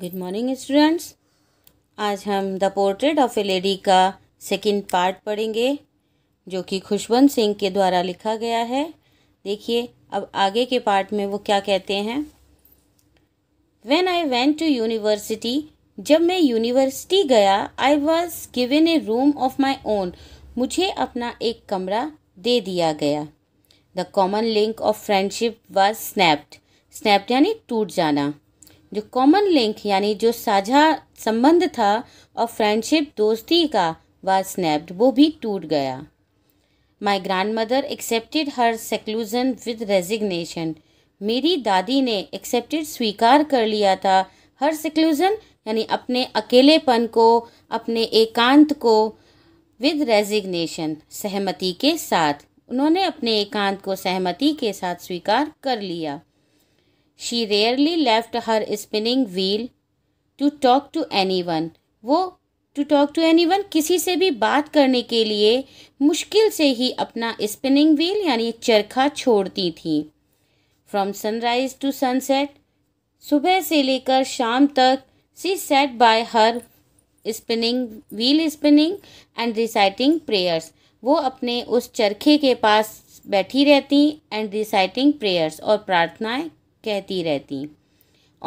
Good morning students आज हम the portrait of a lady का सेकंड पार्ट पढ़ेंगे जो कि खुशवंत सिंह के द्वारा लिखा गया है देखिए अब आगे के पार्ट में वो क्या कहते हैं when I went to university जब मैं यूनिवर्सिटी गया I was given a room of my own मुझे अपना एक कमरा दे दिया गया the common link of friendship was snapped snapped यानी टूट जाना जो कॉमन लिंक यानी जो साझा संबंध था और फ्रेंडशिप दोस्ती का वह स्नैप्ड वो भी टूट गया my grandmother accepted her seclusion with resignation मेरी दादी ने एक्सेप्टेड स्वीकार कर लिया था हर सेक्लूजन यानी अपने अकेलेपन को अपने एकांत को विद रेजिग्नेशन सहमति के साथ उन्होंने अपने एकांत को सहमति के साथ स्वीकार कर लिया she rarely left her spinning wheel to talk to anyone वो to talk to anyone किसी से भी बात करने के लिए मुश्किल से ही अपना स्पिनिंग व्हील यानी चरखा छोड़ती थी फ्रॉम सनराइज टू सनसेट सुबह से लेकर शाम तक she sat by her spinning wheel spinning and reciting prayers वो अपने उस चरखे के पास बैठी रहती एंड रिसाइटिंग प्रेयर्स और प्रार्थनाएं कहती रहती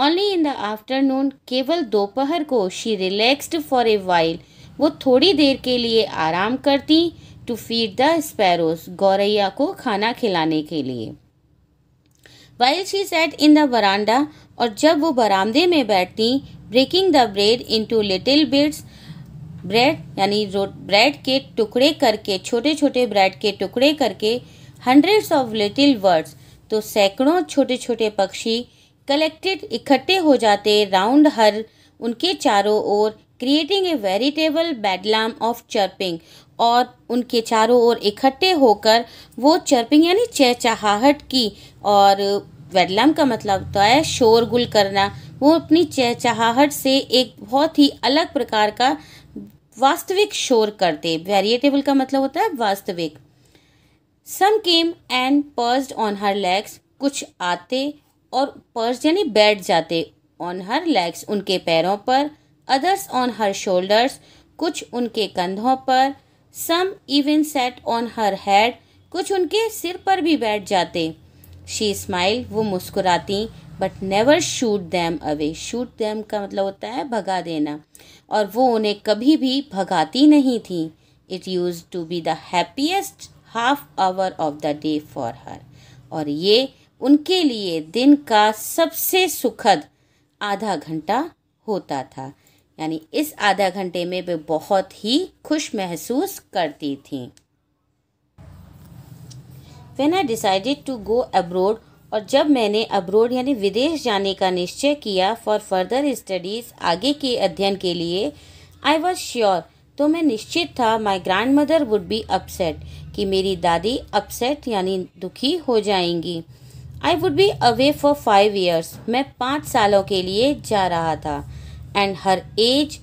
ओनली इन द आफ्टरनून केवल दोपहर को she relaxed for a while वो थोड़ी देर के लिए आराम करती टू फीड द स्पैरोज गौरैया को खाना खिलाने के लिए while she sat in the veranda और जब वो बरामदे में बैठती breaking the bread to little bits bread यानी ब्रेड के टुकड़े करके छोटे छोटे ब्रेड के टुकड़े करके हंड्रेड्स ऑफ लिटिल वर्ड्स तो सैकड़ों छोटे छोटे पक्षी कलेक्टेड इकट्ठे हो जाते राउंड हर उनके चारों ओर creating a veritable bedlam of chirping और उनके चारों ओर इकट्ठे होकर वो चर्पिंग यानी चहचहाहट की और वेडलाम का मतलब होता तो है शोरगुल करना वो अपनी चहचहाहट से एक बहुत ही अलग प्रकार का वास्तविक शोर करते वेरिएटेबल का मतलब होता है वास्तविक some came and perched on her legs कुछ आते और पर्स यानी बैठ जाते ऑन हर लेग्स उनके पैरों पर अदर्स ऑन हर शोल्डर्स कुछ उनके कंधों पर some even sat on her head कुछ उनके सिर पर भी बैठ जाते शी स्माइल वो मुस्कुराती but never shoot them away shoot them का मतलब होता है भगा देना और वो उन्हें कभी भी भगाती नहीं थी it use to be the happiest half hour of the day for her और ये उनके लिए दिन का सबसे सुखद आधा घंटा होता था यानी इस आधा घंटे में वे बहुत ही खुश महसूस करती थी when I decided to go abroad और जब मैंने अब्रोड यानी विदेश जाने का निश्चय किया फॉर फर्दर स्टडीज़ आगे के अध्ययन के लिए आई वॉज श्योर तो मैं निश्चित था my grandmother would be upset कि मेरी दादी अपसेट यानी दुखी हो जाएंगी I would be away for five years मैं पाँच सालों के लिए जा रहा था and her age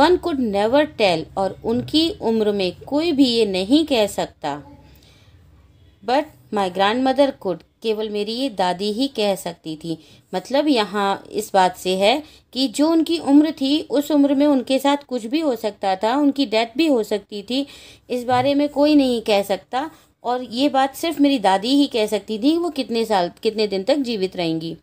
one could never tell और उनकी उम्र में कोई भी ये नहीं कह सकता but my grandmother could केवल मेरी ये दादी ही कह सकती थी मतलब यहाँ इस बात से है कि जो उनकी उम्र थी उस उम्र में उनके साथ कुछ भी हो सकता था उनकी डेथ भी हो सकती थी इस बारे में कोई नहीं कह सकता और ये बात सिर्फ मेरी दादी ही कह सकती थी वो कितने साल कितने दिन तक जीवित रहेंगी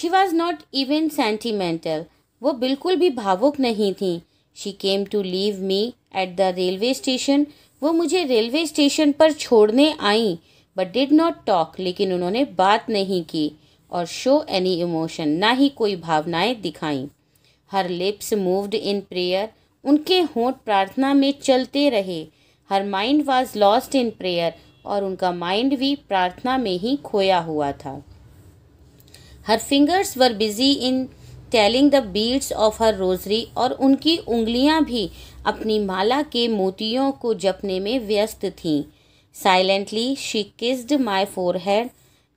she was not even sentimental वो बिल्कुल भी भावुक नहीं थी she came to leave me at the railway station वो मुझे रेलवे स्टेशन पर छोड़ने आई बट डिड नॉट टॉक लेकिन उन्होंने बात नहीं की और शो एनी इमोशन ना ही कोई भावनाएं दिखाई her lips moved in prayer उनके होंठ प्रार्थना में चलते रहे her mind was lost in prayer और उनका माइंड भी प्रार्थना में ही खोया हुआ था her fingers were busy in telling the beads of her rosary और उनकी उंगलियां भी अपनी माला के मोतियों को जपने में व्यस्त थीं silently she kissed my head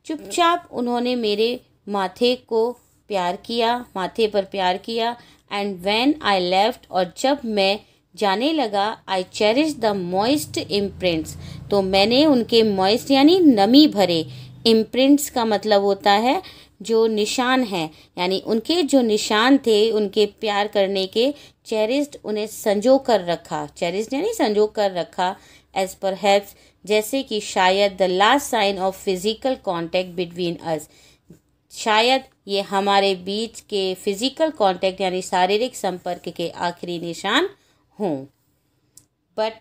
चुपचाप उन्होंने मेरे माथे को प्यार किया माथे पर प्यार किया एंड वैन आई लेफ्ट और जब मैं जाने लगा I cherish the moist imprints तो मैंने उनके मॉइस्ट यानी नमी भरे इम्प्रिंट्स का मतलब होता है जो निशान हैं यानी उनके जो निशान थे उनके प्यार करने के चेरिस्ड उन्हें संजो कर रखा चेरिस्ट यानी संजो कर रखा एज पर हैप्स जैसे कि शायद the last sign of physical contact between us शायद ये हमारे बीच के फिज़िकल कॉन्टेक्ट यानी शारीरिक संपर्क के आखिरी निशान हों but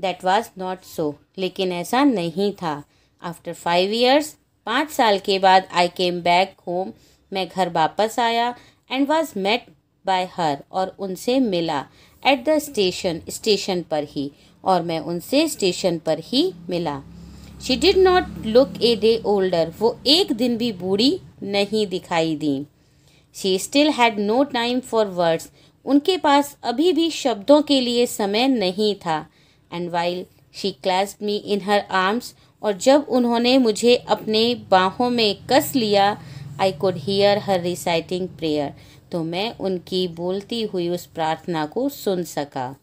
that was not so लेकिन ऐसा नहीं था आफ्टर फाइव ईयर्स पाँच साल के बाद आई केम बैक होम मैं घर वापस आया and was met by her और उनसे मिला एट द स्टेशन स्टेशन पर ही और मैं उनसे स्टेशन पर ही मिला she did not look a day older वो एक दिन भी बूढ़ी नहीं दिखाई दी she still had no time for words उनके पास अभी भी शब्दों के लिए समय नहीं था and while she clasped me in her arms और जब उन्होंने मुझे अपने बाहों में कस लिया I could hear her reciting prayer तो मैं उनकी बोलती हुई उस प्रार्थना को सुन सका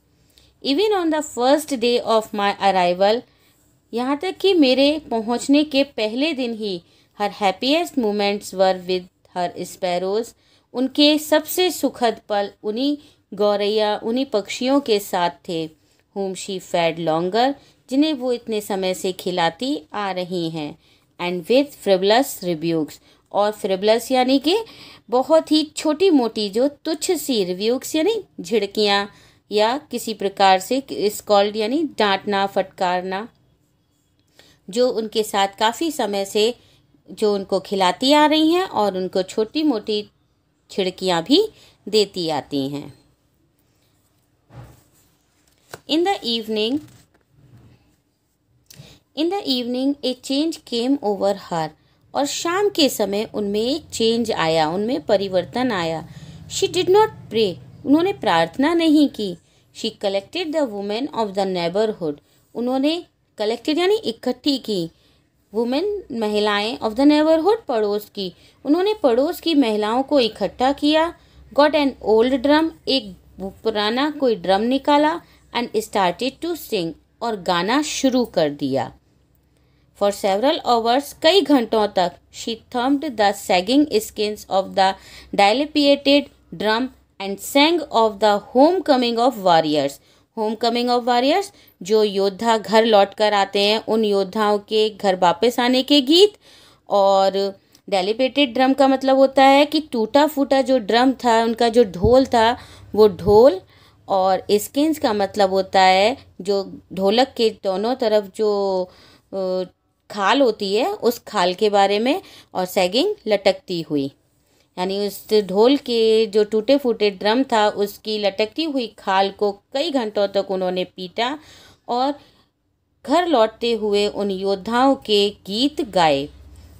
even on the first day of my arrival यहाँ तक कि मेरे पहुँचने के पहले दिन ही her happiest moments were with her sparrows उनके सबसे सुखद पल उन्हीं गौरैया उन्हीं पक्षियों के साथ थे होम शी फैड लॉन्गर जिन्हें वो इतने समय से खिलाती आ रही हैं एंड विथ फ्रिबलस रिव्यूक्स और फ्रिबलस यानी कि बहुत ही छोटी मोटी जो तुच्छ सी रिव्यूक्स यानी झिड़कियाँ या किसी प्रकार से स्कॉल्ड यानी डांटना फटकारना जो उनके साथ काफ़ी समय से जो उनको खिलाती आ रही हैं और उनको छोटी मोटी छिड़कियाँ भी देती आती हैं in the evening in the evening a change came over her और शाम के समय उनमें चेंज आया उनमें परिवर्तन आया शी डिड नॉट प्रे उन्होंने प्रार्थना नहीं की she collected the women of the neighbourhood उन्होंने कलेक्टेड यानी इकट्ठी की वुमेन महिलाएं ऑफ द नेबरहुड पड़ोस की उन्होंने पड़ोस की महिलाओं को इकट्ठा किया गॉट एन ओल्ड ड्रम एक पुराना कोई ड्रम निकाला एंड स्टार्टेड टू सिंग और गाना शुरू कर दिया फॉर सेवरल आवर्स कई घंटों तक she thumped the sagging skins of the dilapidated drum and sang of the homecoming of warriors homecoming of warriors जो योद्धा घर लौट कर आते हैं उन योद्धाओं के घर वापस आने के गीत और डेलीपेटेड ड्रम का मतलब होता है कि टूटा फूटा जो ड्रम था उनका जो ढोल था वो ढोल और स्किन्स का मतलब होता है जो ढोलक के दोनों तरफ जो खाल होती है उस खाल के बारे में और सैगिंग लटकती हुई यानी उस ढोल के जो टूटे फूटे ड्रम था उसकी लटकती हुई खाल को कई घंटों तक उन्होंने पीटा और घर लौटते हुए उन योद्धाओं के गीत गाए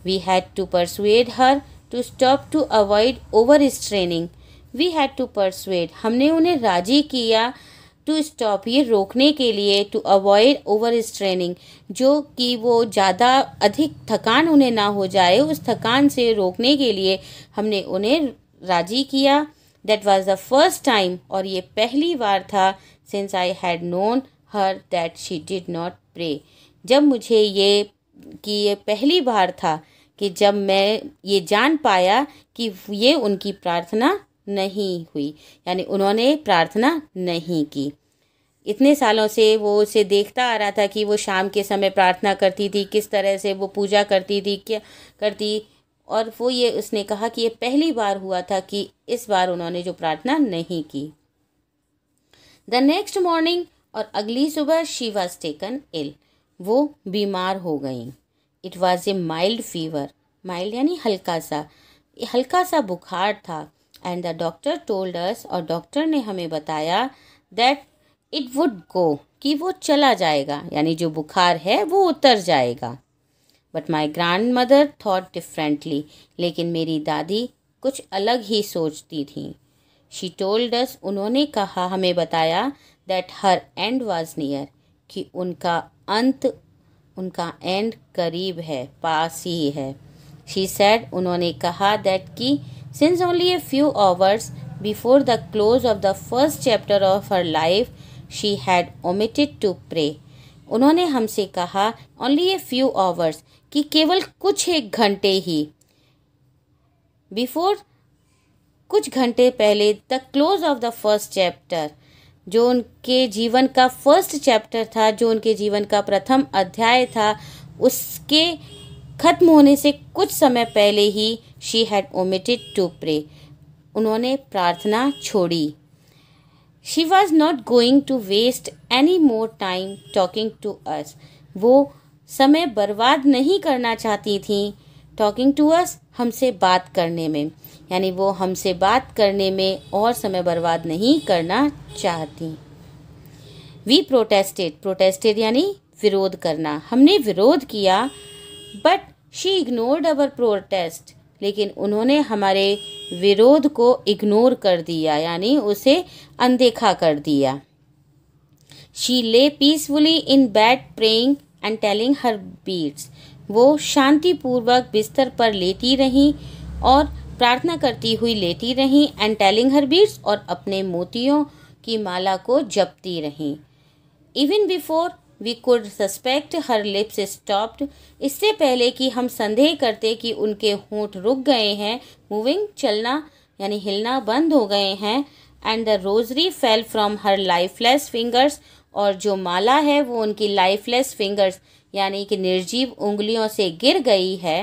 we had to persuade her to stop to avoid overstraining we had to persuade हमने उन्हें राजी किया टू स्टॉप ये रोकने के लिए टू अवॉइड ओवर स्ट्रेनिंग जो कि वो ज़्यादा अधिक थकान उन्हें ना हो जाए उस थकान से रोकने के लिए हमने उन्हें राजी किया that was the first time और ये पहली बार था since I had known her that she did not pray जब मुझे ये कि ये पहली बार था कि जब मैं ये जान पाया कि ये उनकी प्रार्थना नहीं हुई यानी उन्होंने प्रार्थना नहीं की इतने सालों से वो उसे देखता आ रहा था कि वो शाम के समय प्रार्थना करती थी किस तरह से वो पूजा करती थी क्या करती और वो ये उसने कहा कि ये पहली बार हुआ था कि इस बार उन्होंने जो प्रार्थना नहीं की द नेक्स्ट मॉर्निंग और अगली सुबह शी वॉज टेकन इल वो बीमार हो गई it was a mild fever mild यानी हल्का सा हल्का सा बुखार था and the doctor told us और डॉक्टर ने हमें बताया दैट इट वुड गो कि वो चला जाएगा यानी जो बुखार है वो उतर जाएगा but my grandmother thought differently लेकिन मेरी दादी कुछ अलग ही सोचती थी शी टोल्ड अस उन्होंने कहा हमें बताया that her end was near कि उनका अंत उनका एंड करीब है पास ही है शी सैड उन्होंने कहा दैट कि Since only a few hours before the close of the first chapter of her life, she had omitted to pray. उन्होंने हमसे कहा ओनली ए फ्यू आवर्स कि केवल कुछ एक घंटे ही बिफोर कुछ घंटे पहले the close of the first chapter जो उनके जीवन का फर्स्ट चैप्टर था जो उनके जीवन का प्रथम अध्याय था उसके ख़त्म होने से कुछ समय पहले ही she had omitted to pray उन्होंने प्रार्थना छोड़ी she was not going to waste any more time talking to us वो समय बर्बाद नहीं करना चाहती थी टॉकिंग टू अस हमसे बात करने में यानी वो हमसे बात करने में और समय बर्बाद नहीं करना चाहती वी प्रोटेस्टेड प्रोटेस्टेड यानी विरोध करना हमने विरोध किया but she ignored our protest लेकिन उन्होंने हमारे विरोध को इग्नोर कर दिया यानी उसे अनदेखा कर दिया she lay peacefully in bed praying and telling her beads वो शांतिपूर्वक बिस्तर पर लेटी रहीं और प्रार्थना करती हुई लेटी रहीं एंड टेलिंग हर बीट्स और अपने मोतियों की माला को जपती रहीं even before we could suspect her lips stopped इससे पहले कि हम संदेह करते कि उनके होंठ रुक गए हैं मूविंग चलना यानी हिलना बंद हो गए हैं and the rosary fell from her lifeless fingers और जो माला है वो उनकी लाइफलेस फिंगर्स यानी कि निर्जीव उंगलियों से गिर गई है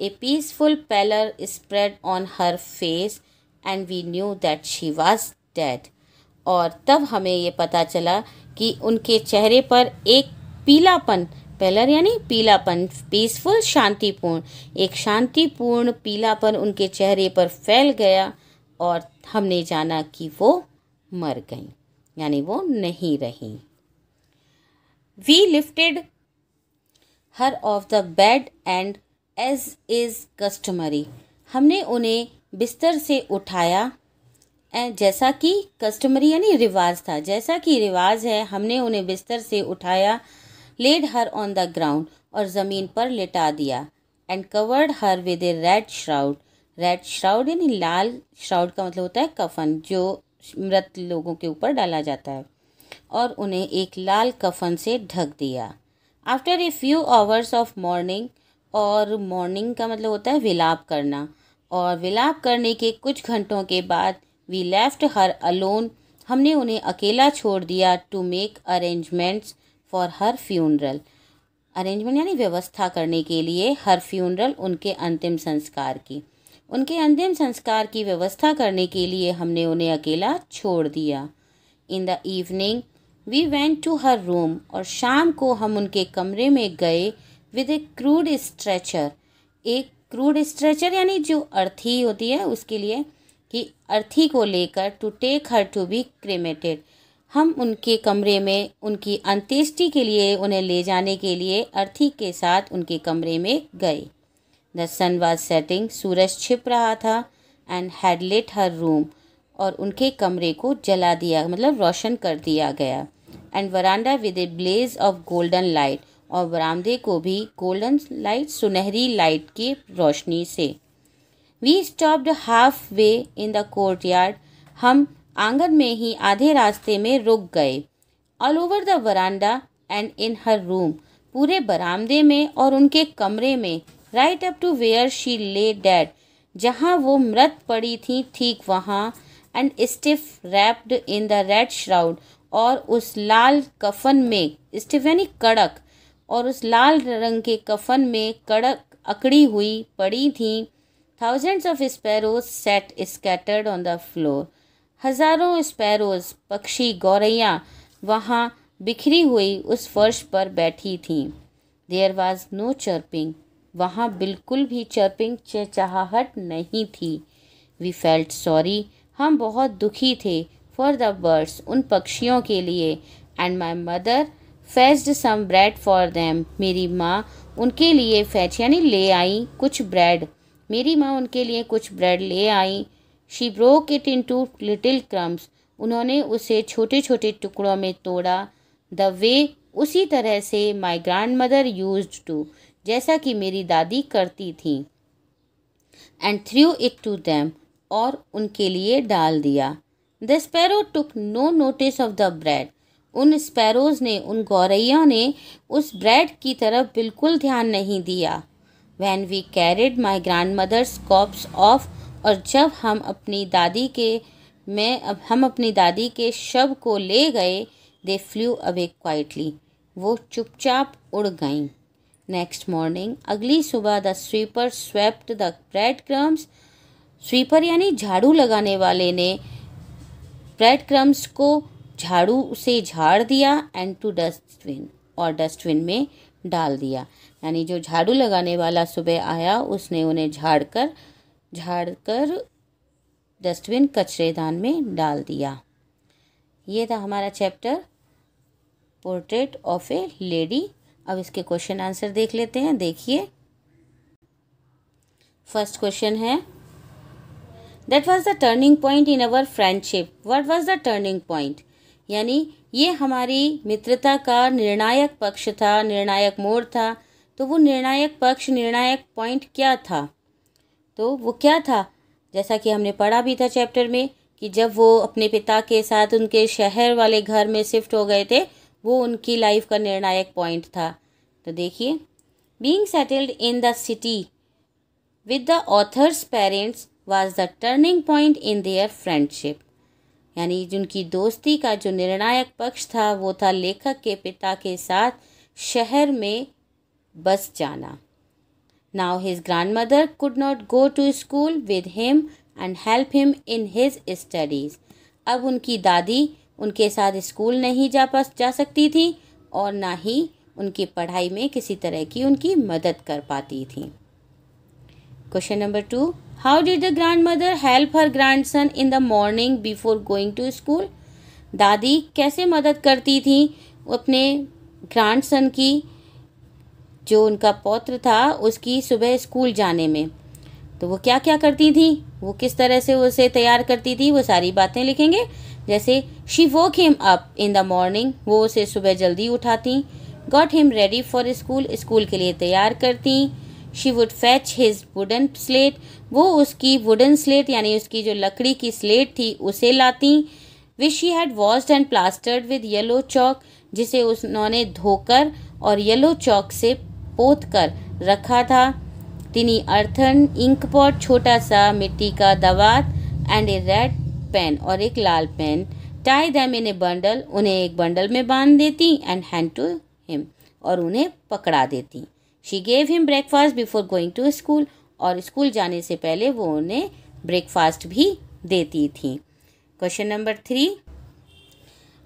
a peaceful pallor spread on her face and we knew that she was dead और तब हमें ये पता चला कि उनके चेहरे पर एक पीलापन पलर यानी पीलापन पीसफुल शांतिपूर्ण एक शांतिपूर्ण पीलापन उनके चेहरे पर फैल गया और हमने जाना कि वो मर गई यानी वो नहीं रही we lifted her off the bed and as is customary हमने उन्हें बिस्तर से उठाया जैसा कि कस्टमरी यानी रिवाज था जैसा कि रिवाज है हमने उन्हें बिस्तर से उठाया laid her on the ground और ज़मीन पर लिटा दिया and covered her with a red shroud red shroud यानी लाल श्राउड का मतलब होता है कफन जो मृत लोगों के ऊपर डाला जाता है और उन्हें एक लाल कफन से ढक दिया after a few hours of mourning और मॉर्निंग का मतलब होता है विलाप करना और विलाप करने के कुछ घंटों के बाद वी लेफ्ट हर अलोन हमने उन्हें अकेला छोड़ दिया to make arrangements for her funeral arrangement यानी व्यवस्था करने के लिए हर फ्यूनरल उनके अंतिम संस्कार की उनके अंतिम संस्कार की व्यवस्था करने के लिए हमने उन्हें अकेला छोड़ दिया in the evening we went to her room और शाम को हम उनके कमरे में गए विद ए क्रूड स्ट्रेचर एक क्रूड स्ट्रेचर यानी जो अर्थी होती है उसके लिए कि अर्थी को लेकर to take her to be cremated हम उनके कमरे में उनकी अंत्येष्टि के लिए उन्हें ले जाने के लिए अर्थी के साथ उनके कमरे में गए द सन वॉज सेटिंग सूरज छिप रहा था and had lit her room और उनके कमरे को जला दिया मतलब रोशन कर दिया गया and veranda with a blaze of golden light और बरामदे को भी गोल्डन लाइट सुनहरी लाइट की रोशनी से we stopped halfway in the courtyard हम आंगन में ही आधे रास्ते में रुक गए all over the veranda and in her room पूरे बरामदे में और उनके कमरे में right up to where she lay dead जहाँ वो मृत पड़ी थी ठीक वहाँ and stiff wrapped in the red shroud और उस लाल कफन में स्टिफ यानी कड़क और उस लाल रंग के कफन में कड़क अकड़ी हुई पड़ी थी thousands of sparrows sat scattered on the floor हजारों स्पैरोज पक्षी गौरैया वहाँ बिखरी हुई उस फर्श पर बैठी थीं देयर वॉज नो चर्पिंग वहाँ बिल्कुल भी चर्पिंग चहचहाहट नहीं थी वी फेल्ट सॉरी हम बहुत दुखी थे फॉर द बर्ड्स उन पक्षियों के लिए and my mother fetched some bread for them मेरी माँ उनके लिए फैच यानी ले आई कुछ ब्रेड मेरी माँ उनके लिए कुछ ब्रेड ले आई she broke it into little crumbs उन्होंने उसे छोटे छोटे टुकड़ों में तोड़ा द वे उसी तरह से my grandmother used to जैसा कि मेरी दादी करती थी and threw it to them और उनके लिए डाल दिया the sparrow took no notice of the bread उन स्पैरोज ने उन गौरैया ने उस ब्रेड की तरफ बिल्कुल ध्यान नहीं दिया when we carried my grandmother's corpse off और जब हम अपनी दादी के मैं अब हम अपनी दादी के शव को ले गए दे फ्लू अवे क्वाइटली वो चुपचाप उड़ गईं नेक्स्ट मॉर्निंग अगली सुबह the sweeper swept the bread crumbs sweeper यानी झाड़ू लगाने वाले ने ब्रेड क्रम्स को झाड़ू से झाड़ दिया एंड टू डस्टबिन और डस्टबिन में डाल दिया यानी जो झाड़ू लगाने वाला सुबह आया उसने उन्हें झाड़ कर झाड़ कर डस्टबिन कचरेदान में डाल दिया ये था हमारा chapter portrait of a lady अब इसके क्वेश्चन आंसर देख लेते हैं देखिए फर्स्ट क्वेश्चन है that was the turning point in our friendship what was the turning point यानी ये हमारी मित्रता का निर्णायक पक्ष था निर्णायक मोड़ था तो वो निर्णायक पक्ष निर्णायक पॉइंट क्या था तो वो क्या था जैसा कि हमने पढ़ा भी था चैप्टर में कि जब वो अपने पिता के साथ उनके शहर वाले घर में शिफ्ट हो गए थे वो उनकी लाइफ का निर्णायक पॉइंट था तो देखिए being settled in the city with the author's parents was the turning point in their friendship यानी जिनकी दोस्ती का जो निर्णायक पक्ष था वो था लेखक के पिता के साथ शहर में बस जाना his his mother could not go to school with him and help him in his studies अब उनकी दादी उनके साथ स्कूल नहीं जा पा जा सकती थी और ना ही उनकी पढ़ाई में किसी तरह की उनकी मदद कर पाती थी question number two how did the grandmother help her grandson in the morning before going to school दादी कैसे मदद करती थी अपने ग्रैंड सन की जो उनका पौत्र था उसकी सुबह स्कूल जाने में तो वो क्या क्या करती थी वो किस तरह से उसे तैयार करती थी वो सारी बातें लिखेंगे जैसे she woke him up in the morning वो उसे सुबह जल्दी उठाती got him ready for school school के लिए तैयार करती she would fetch his wooden slate वो उसकी वुडन स्लेट यानी उसकी जो लकड़ी की स्लेट थी उसे लाती which she had washed and plastered with yellow chalk जिसे उन्होंने धोकर और येलो चौक से पोत कर रखा था तिनी अर्थन इंक पॉट छोटा सा मिट्टी का दवात एंड ए रेड पेन और एक लाल pen tie them in a bundle उन्हें एक बंडल में बांध देती एंड हैंड टू हिम और उन्हें पकड़ा देती she gave him breakfast before going to school और स्कूल जाने से पहले वो उन्हें ब्रेकफास्ट भी देती थी question number three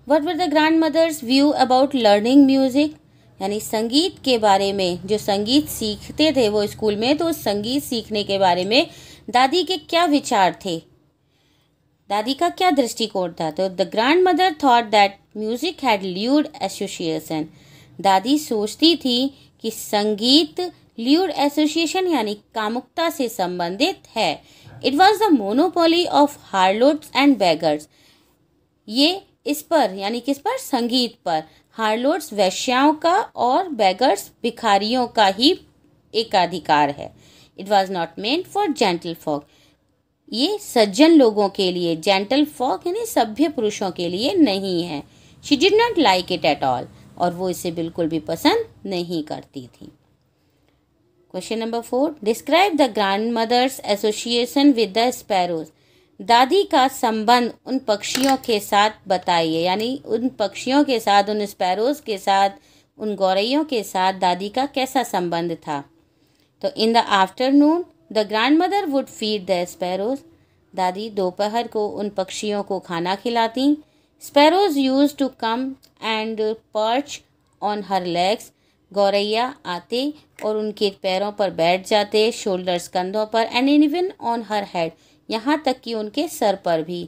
what were the grandmother's view about learning music यानी संगीत के बारे में जो संगीत सीखते थे वो स्कूल में तो संगीत सीखने के बारे में दादी के क्या विचार थे दादी का क्या दृष्टिकोण था तो the grandmother thought that music had lewd association दादी सोचती थी कि संगीत ल्यूड एसोसिएशन यानी कामुकता से संबंधित है it was the monopoly of harlots and beggars ये इस पर यानी किस पर संगीत पर हार्लोट्स वैश्याओं का और बैगर्स भिखारियों का ही एकाधिकार है it was not meant for gentle folk ये सज्जन लोगों के लिए जेंटल फॉक यानी सभ्य पुरुषों के लिए नहीं है she did not like it at all और वो इसे बिल्कुल भी पसंद नहीं करती थी question number four describe the grandmother's association with the sparrows दादी का संबंध उन पक्षियों के साथ बताइए यानी उन पक्षियों के साथ उन स्पैरोज के साथ उन गौरैयों के साथ दादी का कैसा संबंध था तो in the afternoon the grandmother would feed the sparrows दादी दोपहर को उन पक्षियों को खाना खिलाती sparrows used to come and perch on her legs गौरैया आते और उनके पैरों पर बैठ जाते शोल्डर्स कंधों पर and even on her head यहाँ तक कि उनके सर पर भी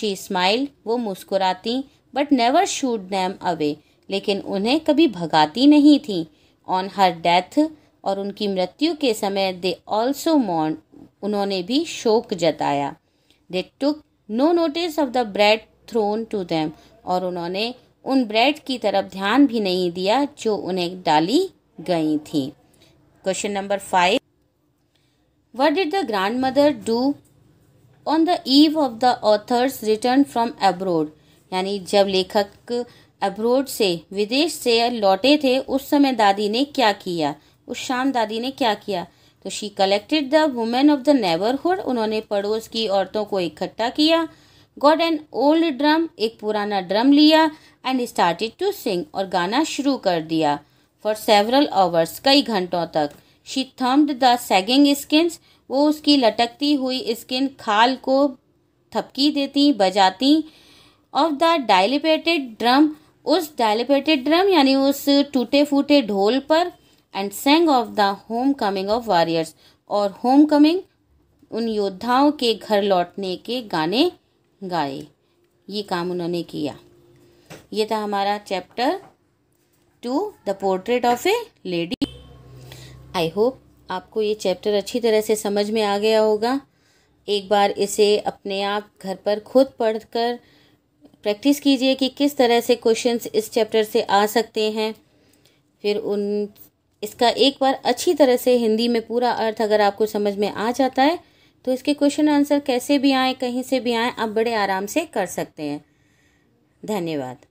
शी स्माइल वो मुस्कुराती but never shooed them away लेकिन उन्हें कभी भगाती नहीं थी ऑन हर डेथ और उनकी मृत्यु के समय दे ऑल्सो मॉन उन्होंने भी शोक जताया they took no notice of the bread thrown to them और उन्होंने उन ब्रेड की तरफ ध्यान भी नहीं दिया जो उन्हें डाली गई थी question number five what did the grandmother do on the eve of the author's return from abroad यानी जब लेखक एब्रोड से विदेश से लौटे थे उस समय दादी ने क्या किया उस शाम दादी ने क्या किया तो she collected the women of the neighbourhood उन्होंने पड़ोस की औरतों को इकट्ठा किया गॉड एन ओल्ड ड्रम एक पुराना ड्रम लिया एंड स्टार्टेड टू सिंग और गाना शुरू कर दिया फॉर सेवरल आवर्स कई घंटों तक she thumped the sagging skins वो उसकी लटकती हुई स्किन खाल को थपकी देती बजाती ऑफ द डायलिपेटेड ड्रम उस डायलिपेटेड ड्रम यानी उस टूटे फूटे ढोल पर and sang of the homecoming of warriors और होम कमिंग उन योद्धाओं के घर लौटने के गाने गाए ये काम उन्होंने किया ये था हमारा chapter two the portrait of a lady I hope आपको ये चैप्टर अच्छी तरह से समझ में आ गया होगा एक बार इसे अपने आप घर पर खुद पढ़कर प्रैक्टिस कीजिए कि किस तरह से क्वेश्चंस इस चैप्टर से आ सकते हैं फिर उन इसका एक बार अच्छी तरह से हिंदी में पूरा अर्थ अगर आपको समझ में आ जाता है तो इसके क्वेश्चन आंसर कैसे भी आए कहीं से भी आए आप बड़े आराम से कर सकते हैं धन्यवाद